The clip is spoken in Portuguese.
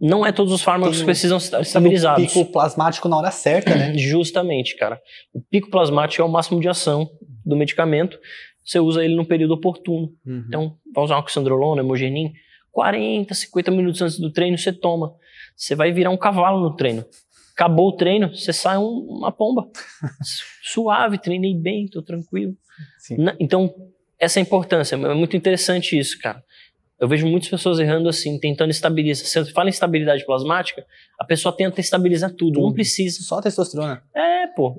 Não é todos os fármacos então, que precisam estar estabilizados. O pico plasmático na hora certa, né? Justamente, cara. O pico plasmático é o máximo de ação do medicamento. Você usa ele num período oportuno. Uhum. Então, vai usar uma oxandrolona, hemogenin, 40, 50 minutos antes do treino você toma. Você vai virar um cavalo no treino. Acabou o treino, você sai um, uma pomba. Suave, treinei bem, tô tranquilo. Na, então, essa importância. É muito interessante isso, cara. Eu vejo muitas pessoas errando assim, tentando estabilizar. Se você fala em estabilidade plasmática, a pessoa tenta estabilizar tudo, tudo. não precisa. Só testosterona. É, pô.